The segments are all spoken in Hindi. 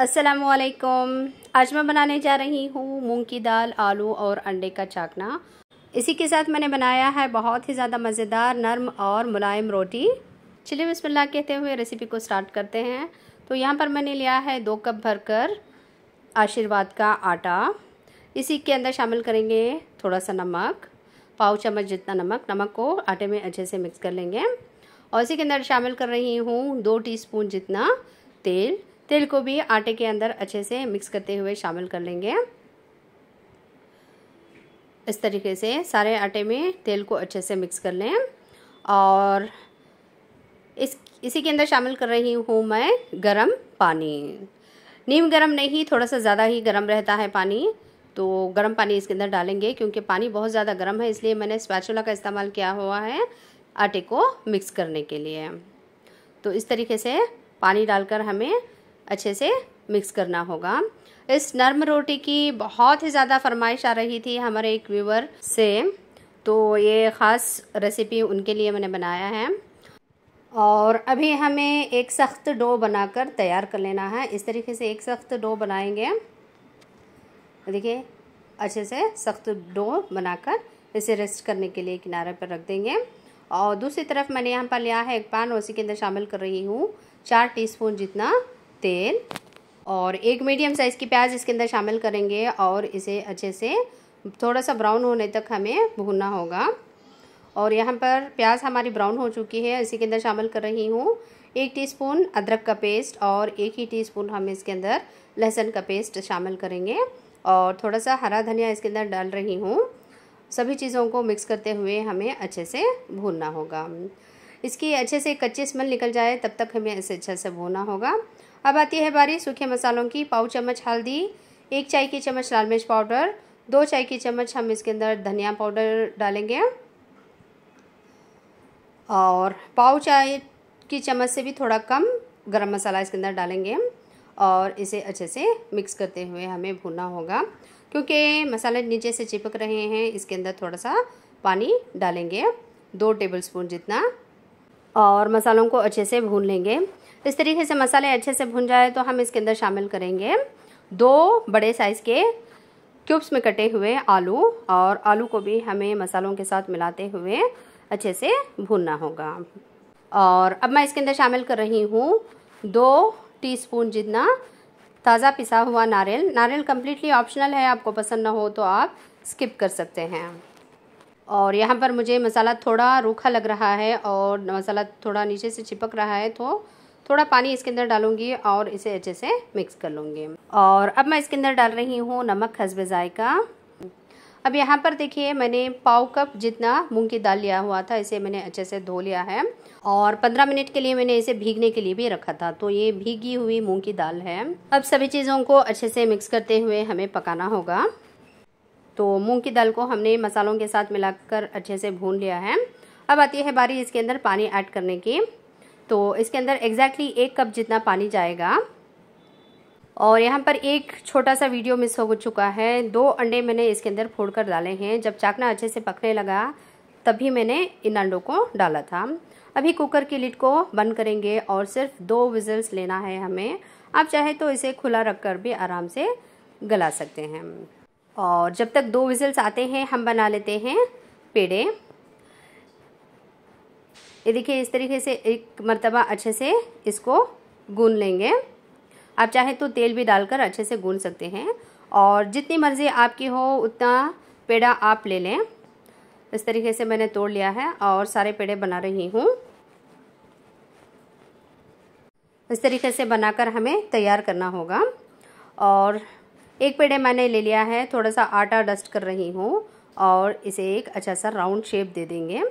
असलकुम आज मैं बनाने जा रही हूँ मूंग की दाल आलू और अंडे का चाकना इसी के साथ मैंने बनाया है बहुत ही ज़्यादा मज़ेदार नरम और मुलायम रोटी चलिए बसमल्ला कहते हुए रेसिपी को स्टार्ट करते हैं तो यहाँ पर मैंने लिया है दो कप भरकर आशीर्वाद का आटा इसी के अंदर शामिल करेंगे थोड़ा सा नमक पाव चम्मच जितना नमक नमक को आटे में अच्छे से मिक्स कर लेंगे और इसी के अंदर शामिल कर रही हूँ दो टी जितना तेल तेल को भी आटे के अंदर अच्छे से मिक्स करते हुए शामिल कर लेंगे इस तरीके से सारे आटे में तेल को अच्छे से मिक्स कर लें और इस इसी के अंदर शामिल कर रही हूँ मैं गरम पानी नीम गरम नहीं थोड़ा सा ज़्यादा ही गरम रहता है पानी तो गरम पानी इसके अंदर डालेंगे क्योंकि पानी बहुत ज़्यादा गर्म है इसलिए मैंने स्पैचुला का इस्तेमाल किया हुआ है आटे को मिक्स करने के लिए तो इस तरीके से पानी डालकर हमें अच्छे से मिक्स करना होगा इस नर्म रोटी की बहुत ही ज़्यादा फरमाइश आ रही थी हमारे एक व्यूवर से तो ये ख़ास रेसिपी उनके लिए मैंने बनाया है और अभी हमें एक सख्त डो बनाकर तैयार कर लेना है इस तरीके से एक सख्त डो बनाएंगे देखिए अच्छे से सख्त डो बनाकर इसे रेस्ट करने के लिए किनारे पर रख देंगे और दूसरी तरफ मैंने यहाँ पर लिया है एक पान उसी के अंदर शामिल कर रही हूँ चार टीस्पून जितना तेल और एक मीडियम साइज़ की प्याज इसके अंदर शामिल करेंगे और इसे अच्छे से थोड़ा सा ब्राउन होने तक हमें भूनना होगा और यहाँ पर प्याज हमारी ब्राउन हो चुकी है इसी के अंदर शामिल कर रही हूँ एक टीस्पून अदरक का पेस्ट और एक ही टीस्पून हम इसके अंदर लहसुन का पेस्ट शामिल करेंगे और थोड़ा सा हरा धनिया इसके अंदर डाल रही हूँ सभी चीज़ों को मिक्स करते हुए हमें अच्छे से भूनना होगा इसकी अच्छे से कच्ची स्मेल निकल जाए तब तक हमें इसे अच्छे से भूना होगा अब आती है बारी सूखे मसालों की पाव चम्मच हल्दी एक चाय की चम्मच लाल मिर्च पाउडर दो चाय की चम्मच हम इसके अंदर धनिया पाउडर डालेंगे और पाव चाय की चम्मच से भी थोड़ा कम गरम मसाला इसके अंदर डालेंगे और इसे अच्छे से मिक्स करते हुए हमें भूनना होगा क्योंकि मसाले नीचे से चिपक रहे हैं इसके अंदर थोड़ा सा पानी डालेंगे दो टेबलस्पून जितना और मसालों को अच्छे से भून लेंगे तो इस तरीके से मसाले अच्छे से भुन जाए तो हम इसके अंदर शामिल करेंगे दो बड़े साइज़ के क्यूब्स में कटे हुए आलू और आलू को भी हमें मसालों के साथ मिलाते हुए अच्छे से भूनना होगा और अब मैं इसके अंदर शामिल कर रही हूँ दो टीस्पून जितना ताज़ा पिसा हुआ नारियल नारियल कम्प्लीटली ऑप्शनल है आपको पसंद ना हो तो आप स्किप कर सकते हैं और यहाँ पर मुझे मसाला थोड़ा रूखा लग रहा है और मसाला थोड़ा नीचे से चिपक रहा है तो थोड़ा पानी इसके अंदर डालूंगी और इसे अच्छे से मिक्स कर लूँगी और अब मैं इसके अंदर डाल रही हूँ नमक हसबे जायका अब यहाँ पर देखिए मैंने पाव कप जितना मूंग की दाल लिया हुआ था इसे मैंने अच्छे से धो लिया है और 15 मिनट के लिए मैंने इसे भीगने के लिए भी रखा था तो ये भीगी हुई मूंग की दाल है अब सभी चीज़ों को अच्छे से मिक्स करते हुए हमें पकाना होगा तो मूंग की दाल को हमने मसालों के साथ मिलाकर अच्छे से भून लिया है अब आती है बारी इसके अंदर पानी ऐड करने की तो इसके अंदर एग्जैक्टली एक कप जितना पानी जाएगा और यहाँ पर एक छोटा सा वीडियो मिस हो चुका है दो अंडे मैंने इसके अंदर फोड़ कर डाले हैं जब चाकना अच्छे से पकने लगा तभी मैंने इन अंडों को डाला था अभी कुकर की लिट को बंद करेंगे और सिर्फ दो विजल्स लेना है हमें आप चाहे तो इसे खुला रख कर भी आराम से गला सकते हैं और जब तक दो विजल्स आते हैं हम बना लेते हैं पेड़े ये देखिए इस तरीके से एक मरतबा अच्छे से इसको गून लेंगे आप चाहे तो तेल भी डालकर अच्छे से गून सकते हैं और जितनी मर्ज़ी आपकी हो उतना पेड़ा आप ले लें इस तरीके से मैंने तोड़ लिया है और सारे पेड़े बना रही हूँ इस तरीके से बनाकर हमें तैयार करना होगा और एक पेड़े मैंने ले लिया है थोड़ा सा आटा डस्ट कर रही हूँ और इसे एक अच्छा सा राउंड शेप दे देंगे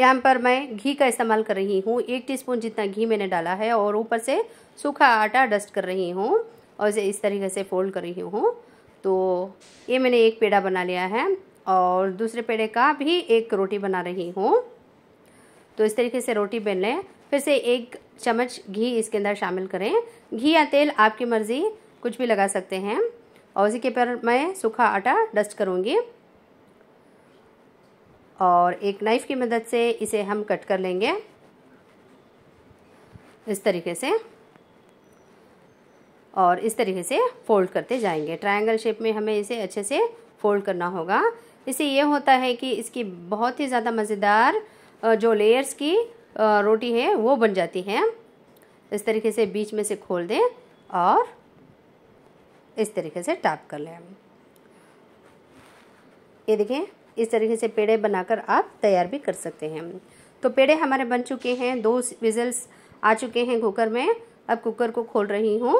यहाँ पर मैं घी का इस्तेमाल कर रही हूँ एक टीस्पून जितना घी मैंने डाला है और ऊपर से सूखा आटा डस्ट कर रही हूँ और इसे इस तरीके से फोल्ड कर रही हूँ तो ये मैंने एक पेड़ा बना लिया है और दूसरे पेड़े का भी एक रोटी बना रही हूँ तो इस तरीके से रोटी बेल लें फिर से एक चम्मच घी इसके अंदर शामिल करें घी या तेल आपकी मर्ज़ी कुछ भी लगा सकते हैं और उसी के पर मैं सूखा आटा डस्ट करूँगी और एक नाइफ़ की मदद से इसे हम कट कर लेंगे इस तरीके से और इस तरीके से फोल्ड करते जाएंगे ट्रायंगल शेप में हमें इसे अच्छे से फोल्ड करना होगा इससे ये होता है कि इसकी बहुत ही ज़्यादा मज़ेदार जो लेयर्स की रोटी है वो बन जाती है इस तरीके से बीच में से खोल दें और इस तरीके से टैप कर लें ये देखें इस तरीके से पेड़े बनाकर आप तैयार भी कर सकते हैं तो पेड़े हमारे बन चुके हैं दो विजल्स आ चुके हैं कुकर में अब कुकर को खोल रही हूँ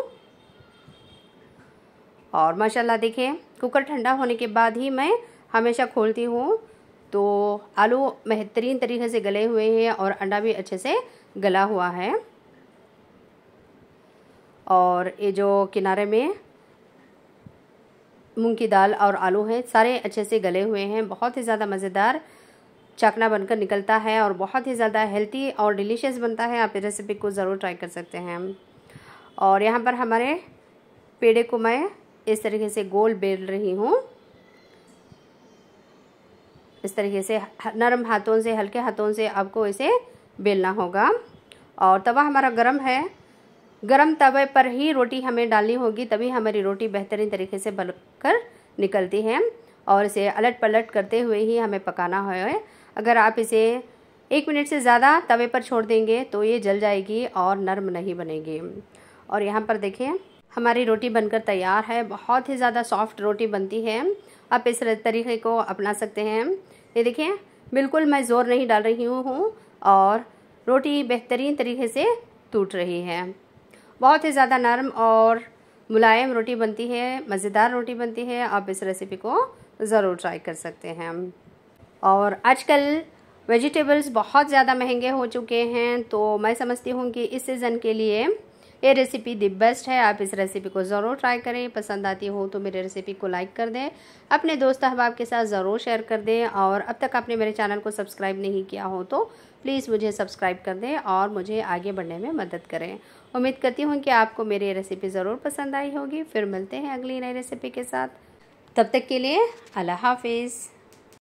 और माशाल्लाह देखें कुकर ठंडा होने के बाद ही मैं हमेशा खोलती हूँ तो आलू बेहतरीन तरीके से गले हुए हैं और अंडा भी अच्छे से गला हुआ है और ये जो किनारे में मूंग की दाल और आलू हैं सारे अच्छे से गले हुए हैं बहुत ही ज़्यादा मज़ेदार चकना बनकर निकलता है और बहुत ही ज़्यादा हेल्थी और डिलीशियस बनता है आप रेसिपी को ज़रूर ट्राई कर सकते हैं और यहाँ पर हमारे पेड़े को मैं इस तरीके से गोल बेल रही हूँ इस तरीके से नरम हाथों से हल्के हाथों से आपको इसे बेलना होगा और तवा हमारा गर्म है गरम तवे पर ही रोटी हमें डालनी होगी तभी हमारी रोटी बेहतरीन तरीके से बल कर निकलती है और इसे अलट पलट करते हुए ही हमें पकाना है अगर आप इसे एक मिनट से ज़्यादा तवे पर छोड़ देंगे तो ये जल जाएगी और नरम नहीं बनेगी और यहाँ पर देखें हमारी रोटी बनकर तैयार है बहुत ही ज़्यादा सॉफ्ट रोटी बनती है आप इस तरीके को अपना सकते हैं ये देखिए बिल्कुल मैं ज़ोर नहीं डाल रही हूँ और रोटी बेहतरीन तरीके से टूट रही है बहुत ही ज़्यादा नरम और मुलायम रोटी बनती है मज़ेदार रोटी बनती है आप इस रेसिपी को ज़रूर ट्राई कर सकते हैं और आजकल वेजिटेबल्स बहुत ज़्यादा महंगे हो चुके हैं तो मैं समझती हूँ कि इस सीज़न के लिए ये रेसिपी दी बेस्ट है आप इस रेसिपी को ज़रूर ट्राई करें पसंद आती हो तो मेरे रेसिपी को लाइक कर दें अपने दोस्त अहबाब के साथ ज़रूर शेयर कर दें और अब तक आपने मेरे चैनल को सब्सक्राइब नहीं किया हो तो प्लीज़ मुझे सब्सक्राइब कर दें और मुझे आगे बढ़ने में मदद करें उम्मीद करती हूँ कि आपको मेरी ये रेसिपी ज़रूर पसंद आई होगी फिर मिलते हैं अगली नई रेसिपी के साथ तब तक के लिए अल्लाह हाफिज़